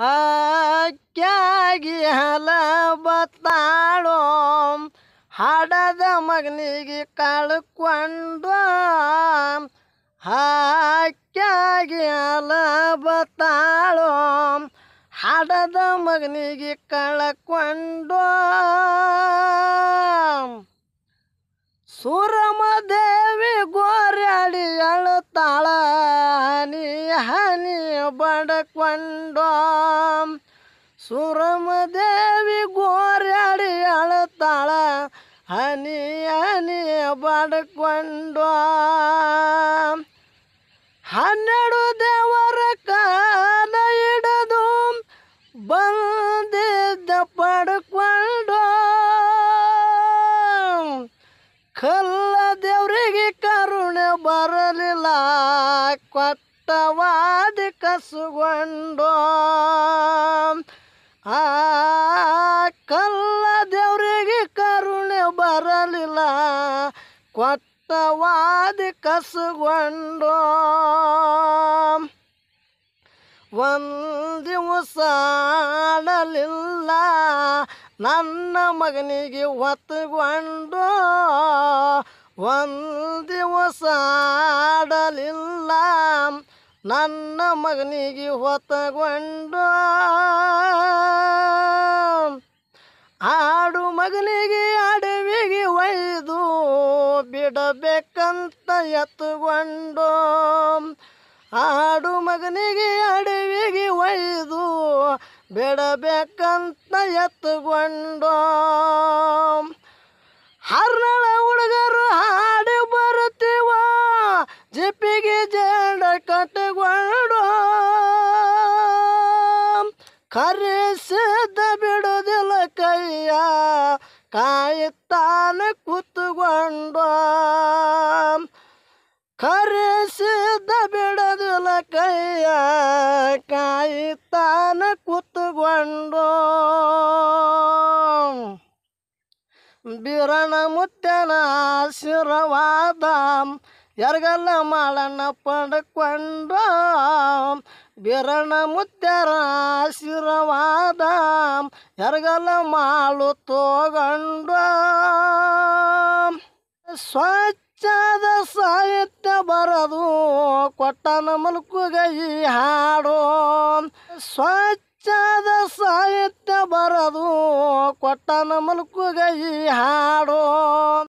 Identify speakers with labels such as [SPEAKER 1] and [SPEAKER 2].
[SPEAKER 1] ಹಕ್ಕಾಗಿ ಹಲ ಬತ್ತಾಳೋ ಹಾಡದ ಮಗನಿಗೆ ಕಳ್ಕೊಂಡು ಹಕ್ಕಾಗಿ ಹಲ ಬತ್ತಾಳೋ ಹಾಡದ ಮಗನಿಗೆ ಸೂರಮ ದೇವಿ ಗೋರ್ಯಾಡಿ ಅಳುತ್ತಾಳ ಸುರಮ ಸುರಮದೇವಿ ಗೋರ್ಯಾಡಿ ಅಳತಾಳ ಹನಿ ಹನಿ ಬಡ್ಕೊಂಡು ಹನ್ನೆರಡು ದೇವರ ಕಾಲ ಇಡದು ಬಂದಿದ್ದ ಪಡ್ಕೊಂಡು ಕಲ್ಲ ದೇವರಿಗೆ ಕರುಣೆ ಬರಲಿಲ್ಲ ಕೊಟ್ಟವಾ ಕನಸುಗೊಂಡೋ ಆ ಕಲ್ಲ ದೇವರಿಗೆ ಕರುಣೆ ಬರಲಿಲ್ಲ ಕೊಟ್ಟವಾದಿ ಒಂದು ದಿವಸ ಆಡಲಿಲ್ಲ ನನ್ನ ಮಗನಿಗೆ ಒಂದು ದಿವಸ ಆಡಲಿಲ್ಲ ನನ್ನ ಮಗನಿಗೆ ಹೊತ್ತಗೊಂಡ ಆಡು ಮಗನಿಗೆ ಅಡವಿಗೆ ಒಯ್ದು ಬಿಡಬೇಕಂತ ಎತ್ತುಗೊಂಡು ಆಡು ಮಗನಿಗೆ ಅಡವಿಗೆ ಒಯ್ದು ಬಿಡಬೇಕಂತ ಎತ್ತುಗೊಂಡು ಹರ್ನಳ ಹುಡುಗ ಕರೆಸದ ಬಿಡೋದಿಲ್ಲ ಕೈಯ ಕಾಯುತ್ತಾನ ಕೂತುಕೊಂಡು ಕರೆಸಿದ ಬಿಡೋದಿಲ್ಲ ಕೈಯ ಕಾಯುತ್ತಾನ ಕೂತುಕೊಂಡು ಬಿರಣ ಮುತ್ತನ ಎರಗಲ್ಲ ಮಾಡಣ್ಣ ಪಡ್ಕೊಂಡ ಬಿರಣ ಮುತ್ತರ ಆಶೀರ್ವಾದ ಎರಗಲ್ಲ ಮಾಳು ತೋಗಂಡ ಸ್ವಚ್ಛದ ಸಾಹಿತ್ಯ ಬರದು ಕೊಟ್ಟನ ಮುಲ್ಕುಗೆ ಈ ಹಾಡು ಸ್ವಚ್ಛದ ಸಾಹಿತ್ಯ ಬರದು ಕೊಟ್ಟನ ಮಲ್ಕು ಈ ಹಾಡು